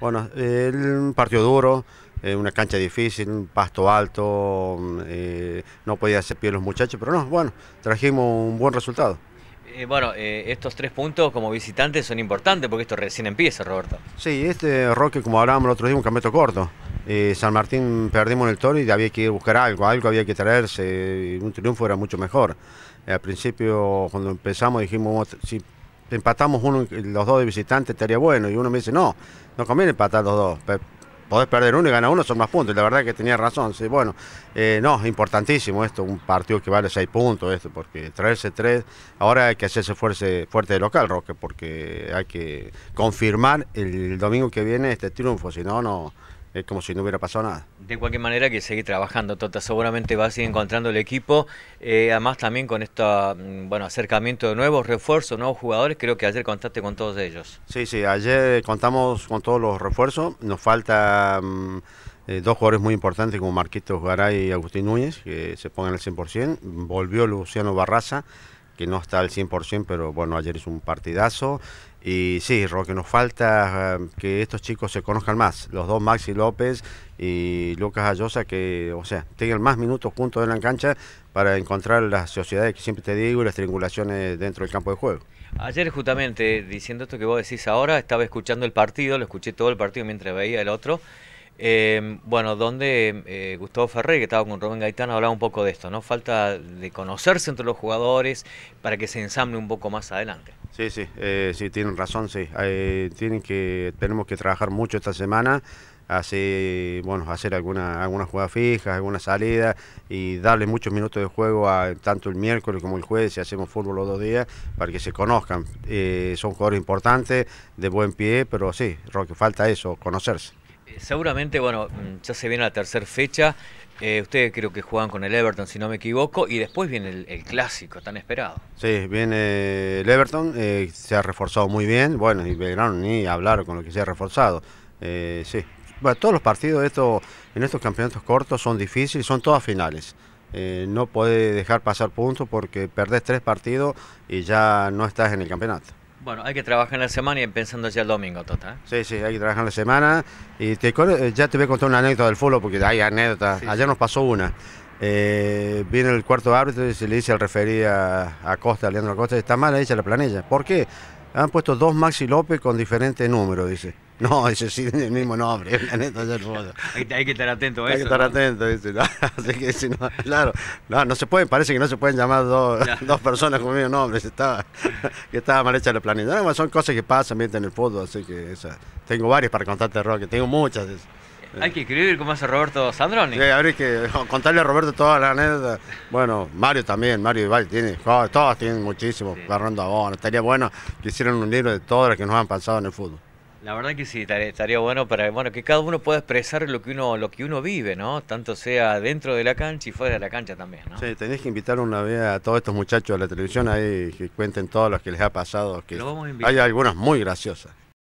Bueno, el partido duro, eh, una cancha difícil, un pasto alto, mm, eh, no podía hacer pie los muchachos, pero no, bueno, trajimos un buen resultado. Eh, bueno, estos tres puntos como visitantes son importantes porque esto recién empieza, Roberto. Sí, este Roque, como hablábamos el otro día, un campeonato corto. San Martín perdimos en el toro y había que buscar algo, algo había que traerse, un triunfo era mucho mejor. al principio, cuando empezamos, dijimos, empatamos uno, los dos de visitante estaría bueno. Y uno me dice, no, no conviene empatar los dos. Podés perder uno y ganar uno, son más puntos. Y la verdad que tenía razón. Sí, bueno, eh, no, es importantísimo esto, un partido que vale seis puntos, esto, porque traerse tres, ahora hay que hacerse fuerte, fuerte de local, Roque, porque hay que confirmar el domingo que viene este triunfo, si no, no, es como si no hubiera pasado nada. De cualquier manera, hay que seguir trabajando, Tota. Seguramente vas a ir encontrando el equipo. Eh, además, también con este bueno, acercamiento de nuevos refuerzos, nuevos jugadores, creo que ayer contaste con todos ellos. Sí, sí, ayer eh, contamos con todos los refuerzos. Nos falta mm, eh, dos jugadores muy importantes como Marquitos Garay y Agustín Núñez, que se pongan al 100%. Volvió Luciano Barraza que no está al 100%, pero bueno, ayer es un partidazo. Y sí, lo que nos falta eh, que estos chicos se conozcan más, los dos Maxi López y Lucas Ayosa, que, o sea, tengan más minutos juntos en la cancha para encontrar las sociedades que siempre te digo y las triangulaciones dentro del campo de juego. Ayer justamente, diciendo esto que vos decís ahora, estaba escuchando el partido, lo escuché todo el partido mientras veía el otro. Em, bueno, donde eh, Gustavo Ferrer, que estaba con Rubén Gaitán, hablaba un poco de esto, ¿no? Falta de conocerse entre los jugadores para que se ensamble un poco más adelante. Sí, sí, eh, sí, tienen razón, sí. Eh, tienen que, tenemos que trabajar mucho esta semana, hacer, bueno, hacer alguna, algunas jugadas fijas, algunas salidas y darle muchos minutos de juego a, tanto el miércoles como el jueves, si hacemos fútbol los dos días, para que se conozcan. son jugadores importantes, de buen pie, pero sí, que falta eso, conocerse. Eh, seguramente, bueno, mm, ya se viene la tercera fecha. Eh, ustedes creo que juegan con el Everton, si no me equivoco, y después viene el, clásico tan esperado. Sí, viene el Everton, eh, se ha reforzado muy bien. Bueno, y ni hablar con lo que se ha reforzado. sí, bueno, todos los partidos en estos campeonatos cortos son difíciles, son todas finales. no puede dejar pasar puntos porque perdés tres partidos y ya no estás en el campeonato. Bueno, hay que trabajar en la semana y pensando ya el domingo, total. ¿eh? Sí, sí, hay que trabajar en la semana. Y te, eh, ya te voy a contar una anécdota del fútbol, porque hay anécdotas. Ayer nos pasó una. Eh, viene el cuarto árbitro y se le dice al referí a, Costa, a Leandro Acosta, está mal, dice la planilla. ¿Por qué? Han puesto dos Maxi López con diferentes números, dice. No, ese sí, el mismo nombre, Hay, que estar atento a eso. Hay que estar atento, dice. así que si no, claro, no, se pueden, parece que no se pueden llamar dos, personas con el mismo nombre, estaba, que estaba mal hecha la planeta. son cosas que pasan, bien en el fútbol, así que tengo varias para contarte, Roque, tengo muchas. hay que escribir como hace Roberto Sandroni. Sí, habría que contarle a Roberto toda la neta Bueno, Mario también, Mario Ibai tiene, todos tienen muchísimo, sí. agarrando a Estaría bueno que hicieran un libro de todas las que nos han pasado en el fútbol. La verdad que sí, estaría bueno para bueno que cada uno pueda expresar lo que uno lo que uno vive, ¿no? Tanto sea dentro de la cancha y fuera de la cancha también, ¿no? Sí, tenés que invitar una vez a todos estos muchachos de la televisión ahí que cuenten todos los que les ha pasado, que hay algunas muy graciosas.